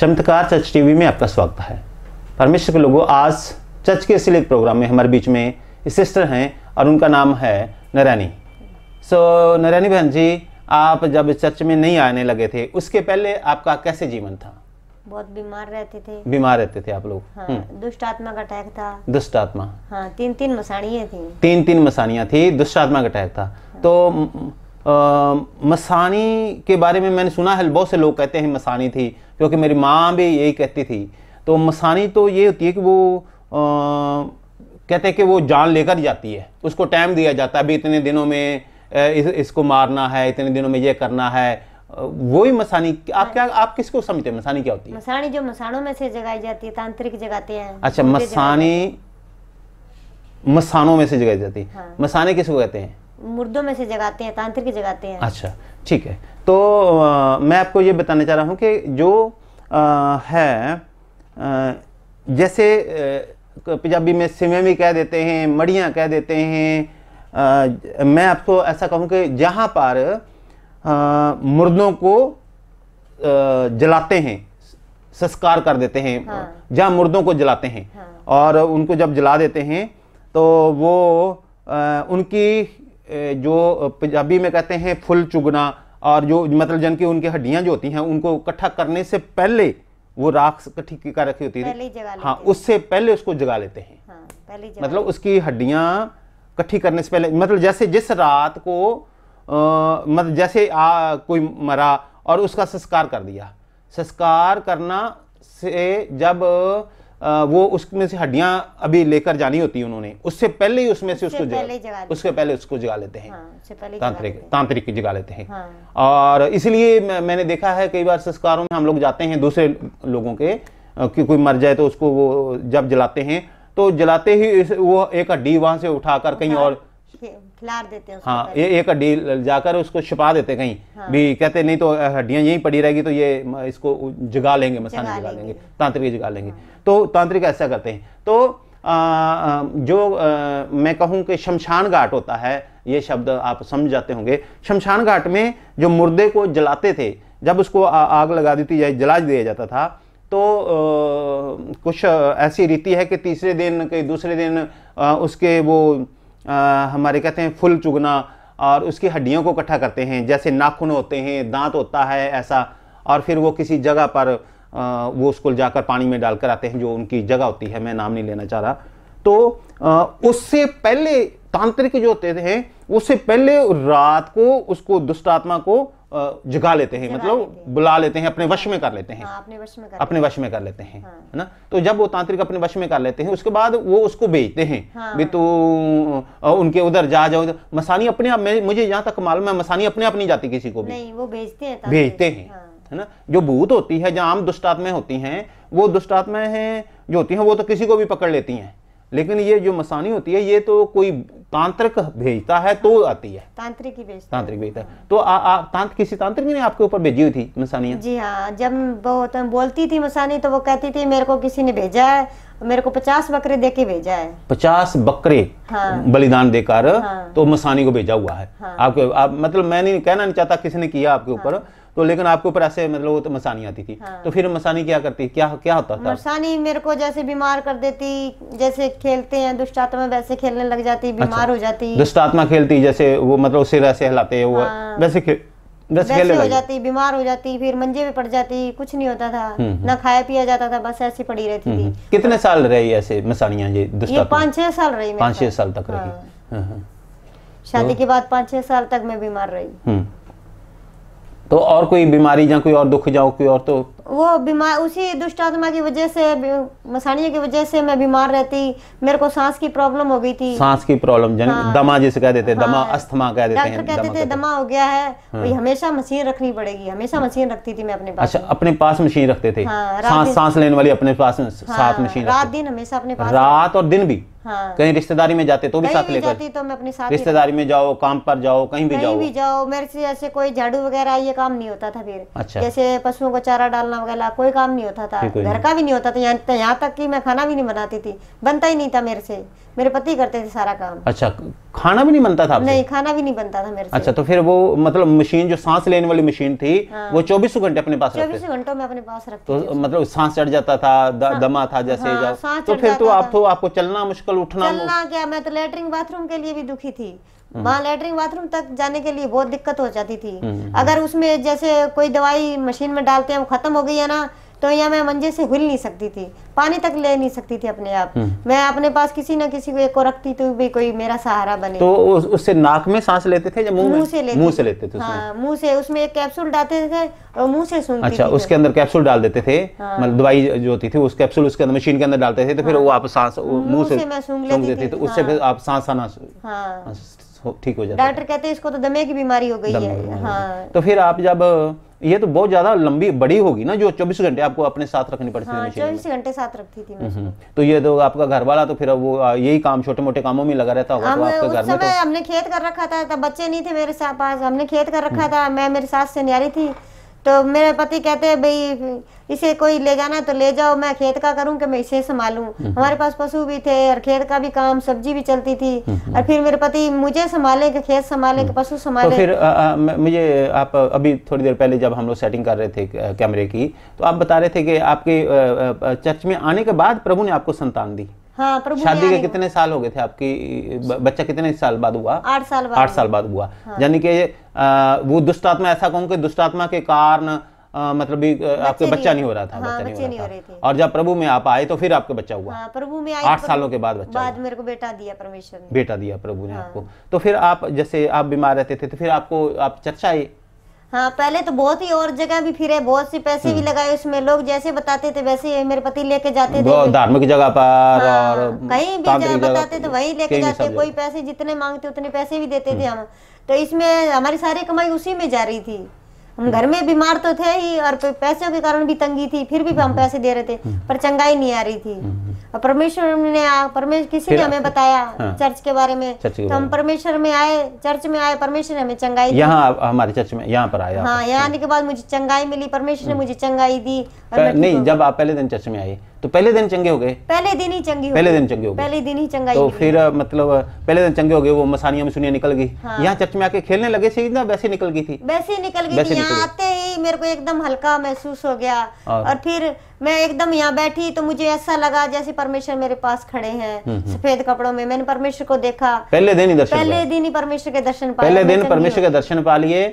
चमत्कार church TV में आपका स्वागत है परमेश्वर के लोगों आज चर्च के सिलेक्ट प्रोग्राम में हमारे बीच में सिस्टर हैं और उनका नाम है नारायणी सो so, नारायणी बहन जी आप जब चर्च में नहीं आने लगे थे उसके पहले आपका कैसे जीवन था बहुत बीमार रहते थे बीमार रहते थे आप लोग हाँ, हम्म। दुष्ट आत्मा का अटैक था दुष्ट आत्मा हाँ, तीन तीन मसानिया थी तीन तीन मसानियाँ थी दुष्ट आत्मा का अटैक था हाँ। तो आ, मसानी के बारे में मैंने सुना है बहुत से लोग कहते हैं मसानी थी क्योंकि मेरी माँ भी यही कहती थी तो मसानी तो ये होती है कि वो आ, कहते हैं कि वो जान लेकर जाती है उसको टाइम दिया जाता है अभी इतने दिनों में इस, इसको मारना है इतने दिनों में ये करना है वही मसानी आप हाँ। क्या आप किसको समझते हैं मसानी क्या होती है मसानी जो मसानों में से जगाई जाती है तांत्रिक जगाते हैं अच्छा मसानी मसानों में से जगाई जाती है हाँ। मसाने किसको कहते हैं मुर्दों में से जगाते हैं तांत्रिक जगाते हैं अच्छा ठीक है तो आ, मैं आपको ये बताने चाह रहा हूँ कि जो आ, है आ, जैसे पंजाबी में सिमे भी कह देते हैं मड़ियाँ कह देते हैं आ, मैं आपको ऐसा कहूँ कि जहाँ पर आ, मुर्दों को आ, जलाते हैं संस्कार कर देते हैं हाँ। जहाँ मुर्दों को जलाते हैं हाँ। और उनको जब जला देते हैं तो वो आ, उनकी जो पंजाबी में कहते हैं फुल चुगना और जो मतलब जन की उनकी हड्डियाँ जो होती हैं उनको इकट्ठा करने से पहले वो राख ठीक कर रखी होती थी हाँ उससे पहले उसको जगा लेते हैं हाँ, मतलब उसकी हड्डियाँ इकट्ठी करने से पहले मतलब जैसे जिस रात को आ, मतलब जैसे आ, कोई मरा और उसका संस्कार कर दिया संस्कार करना से जब वो उसमें से हड्डियां अभी लेकर जानी होती है उन्होंने उससे पहले ही उसमें से उसको जगा उसके पहले उसको जगा लेते हैं हाँ, तांत्रिक तांत्रिक जगा लेते हैं हाँ। और इसलिए मैंने देखा है कई बार संस्कारों में हम लोग जाते हैं दूसरे लोगों के कि कोई मर जाए तो उसको वो जब जलाते हैं तो जलाते ही वो एक हड्डी वहां से उठाकर कहीं और देते हैं हाँ ये एक हड्डी जाकर उसको छुपा देते कहीं हाँ। भी कहते नहीं तो हड्डियां यहीं पड़ी रहेगी तो ये इसको जगा लेंगे मसाने जगा लेंगे तांत्रिक जगा लेंगे तो तांत्रिक ऐसा करते हैं तो आ, जो आ, मैं कहूँ कि शमशान घाट होता है ये शब्द आप समझ जाते होंगे शमशान घाट में जो मुर्दे को जलाते थे जब उसको आ, आग लगा देती या जला दिया जाता था तो कुछ ऐसी रीति है कि तीसरे दिन के दूसरे दिन उसके वो आ, हमारे कहते हैं फुल चुगना और उसकी हड्डियों को इकट्ठा करते हैं जैसे नाखून होते हैं दांत होता है ऐसा और फिर वो किसी जगह पर आ, वो उसको जाकर पानी में डालकर आते हैं जो उनकी जगह होती है मैं नाम नहीं लेना चाह रहा तो आ, उससे पहले तांत्रिक जो होते थे उससे पहले रात को उसको दुष्ट आत्मा को जगा लेते हैं मतलब बुला लेते हैं अपने वश में कर लेते हैं हाँ, अपने वश में कर अपने वश में कर लेते हैं हाँ। है ना तो जब वो तांत्रिक अपने वश में कर लेते हैं उसके बाद वो उसको बेचते हैं भी हाँ। तो उनके उधर जा जाओ मसानी अपने आप मुझे यहाँ तक मालूम है मसानी अपने आप नहीं जाती किसी को भी नहीं वो भेजते हैं भेजते हैं है ना जो भूत होती है जहाँ आम दुष्टात्मा होती हैं वो दुष्टात्मा हैं जो होती हैं वो तो किसी को भी पकड़ लेती हैं लेकिन ये जो मसानी होती है ये तो कोई तांत्रिक भेजता है तो आती है तांत्रिक ही भेजता तांत्रिक भेजता है तो आ, आ, तांत्र किसी तांत्रिक ने आपके ऊपर भेजी हुई थी मसानिया जी हाँ जब वो तो बोलती थी मसानी तो वो कहती थी मेरे को किसी ने भेजा है मेरे को पचास बकरे दे के भेजा है पचास बकरे हाँ। बलिदान देकर हाँ। तो मसानी को भेजा हुआ है हाँ। आपके आप मतलब मैं नहीं कहना नहीं चाहता किसी ने किया आपके हाँ। ऊपर हाँ। तो लेकिन आपके ऊपर ऐसे मतलब वो तो मसानी आती थी हाँ। तो फिर मसानी क्या करती क्या क्या होता था मसानी मेरे को जैसे बीमार कर देती जैसे खेलते हैं दुष्ट आत्मा वैसे खेलने लग जाती अच्छा। बीमार अच्छा, हो जाती दुष्ट आत्मा खेलती जैसे वो मतलब सिर ऐसे हिलाते हैं वो हाँ। वैसे खेल वैसे, वैसे हो जाती बीमार हो जाती फिर मंजे में पड़ जाती कुछ नहीं होता था हम्म, हम्म। ना खाया पिया जाता था बस ऐसी पड़ी रहती हम्म, थी कितने साल रही ऐसे मसानियाँ ये पाँच छह साल रही पाँच छह साल तक रही हाँ। हाँ, हाँ। शादी तो के बाद पाँच छह साल तक मैं बीमार रही तो और कोई बीमारी या कोई और दुख जाओ कोई और तो वो बीमार उसी दुष्ट आत्मा की वजह से मसानिया की वजह से मैं बीमार रहती मेरे को सांस की प्रॉब्लम हो गई थी सांस की प्रॉब्लम जन हाँ, दमा जिसे कह देते हाँ, दमा अस्थमा कह देते हैं कहते थे दमा हो गया है हाँ, हमेशा मशीन रखनी पड़ेगी हमेशा हाँ। मशीन रखती थी मैं अपने पास अच्छा अपने पास मशीन रखते थे हाँ, सांस सांस लेने वाली अपने पास हाँ, साथ मशीन रात दिन हमेशा अपने पास रात और दिन भी हाँ। कहीं रिश्तेदारी में जाते तो भी साथ लेकर तो मैं अपने साथ रिश्तेदारी में जाओ काम पर जाओ कहीं भी कहीं जाओ भी जाओ मेरे से ऐसे कोई झाड़ू वगैरह ये काम नहीं होता था फिर अच्छा जैसे पशुओं को चारा डालना काम वगैरह कोई काम नहीं होता था घर का भी नहीं होता था यहाँ तो यहाँ तक कि मैं खाना भी नहीं बनाती थी बनता ही नहीं था मेरे से मेरे पति करते थे सारा काम अच्छा खाना भी नहीं बनता था नहीं खाना भी नहीं बनता था मेरे से अच्छा तो फिर वो मतलब मशीन जो सांस लेने वाली मशीन थी हाँ। वो चौबीसों घंटे अपने पास चौबीस घंटों में अपने पास रखते तो मतलब सांस चढ़ जाता था हाँ। दमा था जैसे हाँ, तो फिर तो आप तो आपको चलना मुश्किल उठना क्या मैं तो लेटरिन बाथरूम के लिए भी दुखी थी हम्म। वहाँ लेटरिन बाथरूम तक जाने के लिए बहुत दिक्कत हो जाती थी हम्म, हम्म, अगर उसमें जैसे कोई दवाई मशीन में डालते हैं वो खत्म हो हो गई है ना तो यहाँ मैं मंजे से हिल नहीं सकती थी पानी तक ले नहीं सकती थी अपने आप हम्म। मैं अपने पास किसी ना किसी को एक को रखती तो भी कोई मेरा सहारा बने तो उससे नाक में सांस लेते थे या मुंह से लेते मुंह से लेते थे हाँ, मुंह से उसमें एक कैप्सूल डालते थे और मुंह से सूंघती अच्छा थी उसके अंदर कैप्सूल डाल देते थे हाँ। मतलब दवाई जो होती थी उस कैप्सूल उसके अंदर मशीन के अंदर डालते थे तो फिर हाँ। वो आप सांस मुंह से सूंघ लेते थे तो उससे हाँ। फिर आप सांस आना ठीक हो जाता डॉक्टर कहते हैं इसको तो दमे की बीमारी हो गई है तो फिर आप जब ये तो बहुत ज्यादा लंबी बड़ी होगी ना जो 24 घंटे आपको अपने साथ रखनी पड़ती हाँ, चौबीस घंटे साथ रखती थी हम्म, हम्म। तो ये तो आपका घर वाला तो फिर वो यही काम छोटे मोटे कामों में लगा रहता होगा तो घर में तो... हमने खेत कर रखा था तब बच्चे नहीं थे मेरे पास हमने खेत कर रखा हम्म। था मैं मेरे साथ से न्यारी थी तो मेरे पति कहते हैं भाई इसे कोई ले जाना है तो ले जाओ मैं खेत का करूं कि मैं इसे संभालू हम्म। हमारे पास पशु भी थे और खेत का भी काम सब्जी भी चलती थी हम्म। और फिर मेरे पति मुझे संभाले के खेत संभाले के हम्म। पशु तो संभाले तो फिर आ, आ, मुझे आप अभी थोड़ी देर पहले जब हम लोग सेटिंग कर रहे थे कैमरे की तो आप बता रहे थे कि आपके चर्च में आने के बाद प्रभु ने आपको संतान दी हाँ, प्रभु शादी के कितने साल हो गए थे आपकी बच्चा कितने साल बाद हुआ आठ साल बाद आठ साल बाद हुआ हाँ। यानी कि वो दुष्टात्मा ऐसा कहूँ कि दुष्टात्मा के कारण मतलब भी आपके बच्चा नहीं हो रहा था हाँ, बच्चा नहीं हो रहा था और जब प्रभु में आप आए तो फिर आपका बच्चा हुआ हाँ, प्रभु में आठ तो सालों के बाद बच्चा बाद मेरे को बेटा दिया परमेश्वर ने बेटा दिया प्रभु ने हाँ। आपको तो फिर आप जैसे आप बीमार रहते थे तो फिर आपको आप चर्चा आई हाँ पहले तो बहुत ही और जगह भी फिरे बहुत सी पैसे भी हम्म। लगाए उसमें लोग जैसे बताते थे वैसे मेरे पति लेके जाते थे धार्मिक जगह पर हाँ, और कहीं भी बताते तो वही लेके जाते कोई पैसे जितने मांगते उतने पैसे भी देते थे हम्म। हम तो इसमें हमारी सारी कमाई उसी में जा रही थी हम घर में बीमार तो थे ही और पैसों के कारण भी तंगी थी फिर भी हम पैसे दे रहे थे हम्म। पर चंगाई नहीं आ रही थी हम्म। और परमेश्वर ने परमेश्वर किसी ने हमें बताया हाँ, चर्च के बारे में तो हम परमेश्वर में आए चर्च में आए परमेश्वर ने हमें चंगाई यहाँ हमारे चर्च में यहाँ पर आया हाँ यहाँ आने के बाद मुझे चंगाई मिली परमेश्वर ने हम्म। मुझे चंगाई दी नहीं जब आप पहले दिन चर्च में आई तो पहले दिन चंगे हो गए पहले दिन ही चंगे पहले दिन चंगे हो गए पहले दिन ही चंगा तो फिर मतलब पहले दिन चंगे हो गए वो मसानिया में सुनिया निकल गई हाँ। यहाँ चर्च में आके खेलने लगे थे ना वैसे निकल गई थी वैसे निकल गई थी यहाँ आते ही मेरे को एकदम हल्का महसूस हो गया हाँ। और फिर मैं एकदम यहाँ बैठी तो मुझे ऐसा लगा जैसे परमेश्वर मेरे पास खड़े हैं हम्म, हम्म। सफेद कपड़ों में मैंने परमेश्वर को देखा पहले दिन ही दर्शन पहले दिन ही परमेश्वर के दर्शन पहले दिन परमेश्वर के दर्शन पा लिए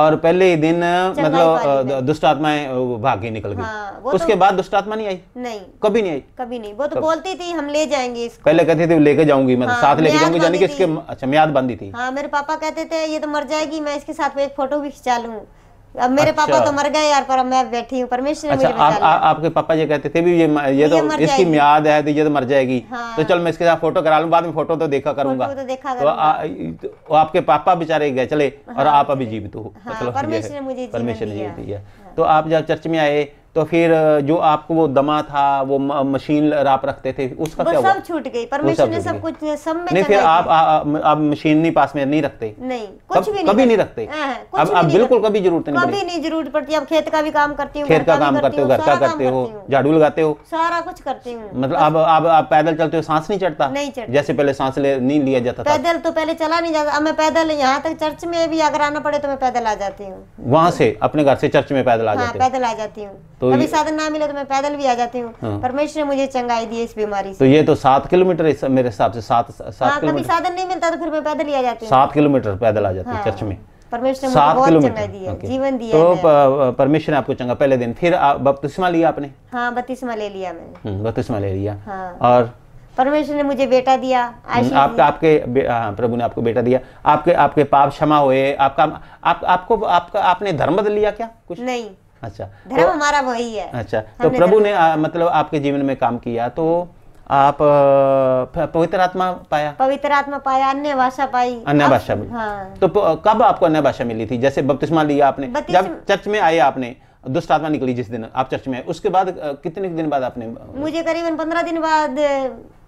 और पहले ही दिन मतलब दुष्ट आत्माएं भागी निकल गई हाँ, उसके तो, बाद दुष्ट आत्मा नहीं आई नहीं कभी नहीं आई कभी नहीं वो तो बोलती थी हम ले जाएंगे इसको पहले कहती थी लेके जाऊंगी मतलब हाँ, साथ लेके जाऊंगी यानी की इसके अच्छा म्याद बांधी थी हाँ मेरे पापा कहते थे ये तो मर जाएगी मैं इसके साथ में एक फोटो भी खिंचा लूंगा अब मेरे अच्छा। पापा तो अच्छा। मर गए यार पर अब मैं बैठी हूँ परमेश्वर अच्छा, मुझे आप, आ, आपके पापा ये कहते थे भी ये ये तो इसकी म्याद है तो ये तो मर जाएगी तो हाँ। तो चल मैं इसके साथ फोटो करा लूँ बाद में फोटो तो देखा करूंगा तो देखा तो आ, तो आपके पापा बेचारे गए चले और हाँ, आप अभी जीवित हो मतलब परमेश्वर ने मुझे परमेश्वर ने दिया हाँ। तो आप जब चर्च में आए तो फिर जो आपको वो दमा था वो मशीन आप रखते थे उसका क्या हुआ छूट गई परमेश्वर ने सब कुछ सब में नहीं फिर आप आप मशीन नहीं पास में नहीं रखते नहीं कुछ भी नहीं कभी नहीं रखते हाँ, अब आप बिल्कुल कभी जरूरत नहीं कभी नहीं जरूरत पड़ती अब खेत का भी काम करती हो खेत का काम करते हो घर का करते हो झाड़ू लगाते हो सारा कुछ करती हूँ मतलब अब आप आप पैदल चलते हो सांस नहीं चढ़ता नहीं चढ़ता जैसे पहले सांस ले नहीं लिया जाता पैदल तो पहले चला नहीं जाता अब मैं पैदल यहाँ तक चर्च में भी अगर आना पड़े तो मैं पैदल आ जाती हूँ वहाँ से अपने घर से चर्च में पैदल आ हाँ, जाती हूँ पैदल आ जाती हूँ तो कभी साधन ना मिले तो मैं पैदल भी आ जाती हूँ हाँ। परमेश्वर ने मुझे चंगाई दी इस बीमारी तो से तो ये तो सात किलोमीटर मेरे हिसाब से सात सात हाँ, कभी साधन नहीं मिलता तो फिर मैं पैदल ही आ जाती हूँ सात किलोमीटर पैदल आ जाती हूँ हाँ, चर्च में परमेश्वर ने बहुत चंगाई सात किलोमीटर जीवन दिया तो परमेश्वर ने आपको चंगा पहले दिन फिर बपतिस्मा लिया आपने हाँ बपतिस्मा ले लिया मैंने हम्म, बपतिस्मा ले लिया हाँ। और परमेश्वर ने मुझे बेटा दिया हम्म, आपका आपके हाँ प्रभु ने आपको बेटा दिया आपके आपके पाप क्षमा हुए आपका आप आपको आपका आपने धर्म बदल लिया क्या कुछ नहीं अच्छा धर्म तो, हमारा वही है अच्छा तो प्रभु ने आ, मतलब आपके जीवन में काम किया तो आप पवित्र आत्मा पाया पवित्र आत्मा पाया अन्य भाषा पाई अन्य भाषा मिली हाँ। तो कब आपको अन्य भाषा मिली थी जैसे बपतिस्मा लिया आपने जब चर्च में आए आपने दुष्ट आत्मा निकली जिस दिन आप चर्च में आए उसके बाद कितने दिन बाद आपने मुझे करीबन पंद्रह दिन बाद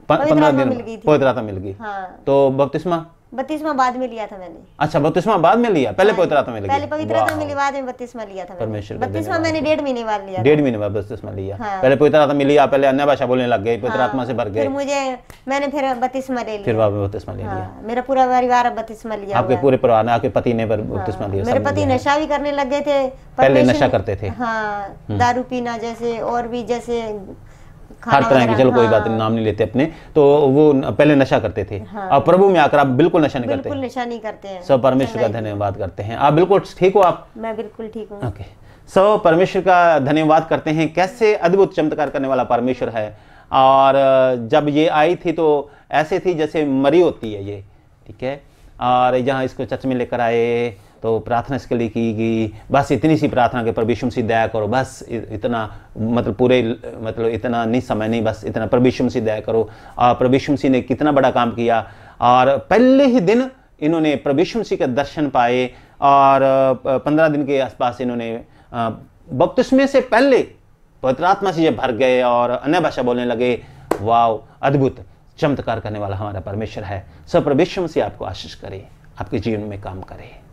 पंद्रह दिन पवित्र आत्मा मिल गई हाँ। तो बपतिस्मा बत्तीसवा बाद में लिया था मैंने अच्छा बत्तीसवा बाद में लिया पहले हाँ, पवित्रता मिली पहले पवित्रता मिली बाद में बत्तीसवा लिया था परमेश्वर बत्तीसवा मैंने डेढ़ महीने बाद लिया डेढ़ महीने बाद बत्तीसवा लिया हाँ। पहले पवित्रता मिली या पहले अन्य भाषा बोलने लग गए पवित्र हाँ, आत्मा से भर गए फिर मुझे मैंने फिर बत्तीसवा ले लिया फिर बाबा बत्तीसवा ले हाँ, लिया मेरा पूरा परिवार अब बत्तीसवा लिया आपके पूरे परिवार ने आपके पति ने बत्तीसवा लिया मेरे पति नशा भी करने लग गए थे पहले नशा करते थे हाँ हम्म। दारू पीना जैसे और भी जैसे हर तरह के चलो कोई बात नहीं हाँ। नाम नहीं लेते अपने तो वो पहले नशा करते थे हाँ। अब प्रभु में आकर आप बिल्कुल नशा नहीं करते नशा नहीं करते सब परमेश्वर का धन्यवाद करते हैं आप बिल्कुल ठीक हो आप मैं बिल्कुल ठीक हूँ ओके सब परमेश्वर का धन्यवाद करते हैं कैसे अद्भुत चमत्कार करने वाला परमेश्वर है और जब ये आई थी तो ऐसे थी जैसे मरी होती है ये ठीक है और यहाँ इसको चर्च में लेकर आए तो प्रार्थना इसके लिए की गई बस इतनी सी प्रार्थना के परमेश्वर सी दया करो बस इतना मतलब पूरे मतलब इतना नहीं समय नहीं बस इतना परमेश्वर सी दया करो और परमेश्वर सी ने कितना बड़ा काम किया और पहले ही दिन इन्होंने परमेश्वर सी के दर्शन पाए और पंद्रह दिन के आसपास इन्होंने बपतिस्मे से पहले पवित्रात्मा से जब भर गए और अन्य भाषा बोलने लगे वाव अद्भुत चमत्कार करने वाला हमारा परमेश्वर है सब परमेश्वर से आपको आशीष करे आपके जीवन में काम करे